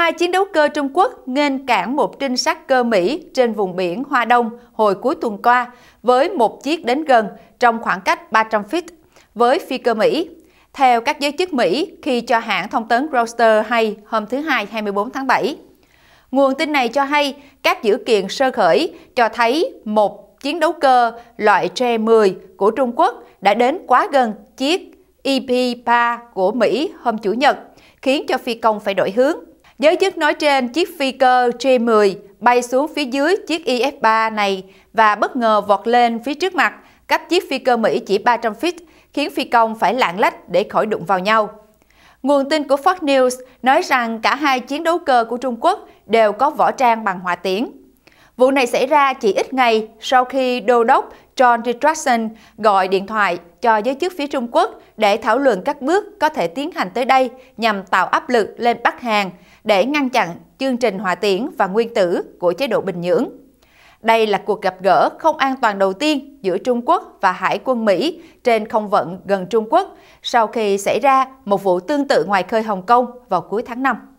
Hai chiến đấu cơ Trung Quốc nghênh cản một trinh sát cơ Mỹ trên vùng biển Hoa Đông hồi cuối tuần qua với một chiếc đến gần trong khoảng cách 300 feet với phi cơ Mỹ. Theo các giới chức Mỹ khi cho hãng thông tấn Reuters hay hôm thứ Hai 24 tháng 7. Nguồn tin này cho hay các dữ kiện sơ khởi cho thấy một chiến đấu cơ loại J-10 của Trung Quốc đã đến quá gần chiếc EP-3 của Mỹ hôm Chủ nhật, khiến cho phi công phải đổi hướng. Giới chức nói trên chiếc phi cơ J-10 bay xuống phía dưới chiếc IF-3 e này và bất ngờ vọt lên phía trước mặt, cách chiếc phi cơ Mỹ chỉ 300 feet, khiến phi công phải lạng lách để khỏi đụng vào nhau. Nguồn tin của Fox News nói rằng cả hai chiến đấu cơ của Trung Quốc đều có võ trang bằng hỏa tiễn. Vụ này xảy ra chỉ ít ngày sau khi đô đốc John Richardson gọi điện thoại cho giới chức phía Trung Quốc để thảo luận các bước có thể tiến hành tới đây nhằm tạo áp lực lên Bắc Hàn để ngăn chặn chương trình hòa tiễn và nguyên tử của chế độ Bình Nhưỡng. Đây là cuộc gặp gỡ không an toàn đầu tiên giữa Trung Quốc và Hải quân Mỹ trên không vận gần Trung Quốc sau khi xảy ra một vụ tương tự ngoài khơi Hồng Kông vào cuối tháng 5.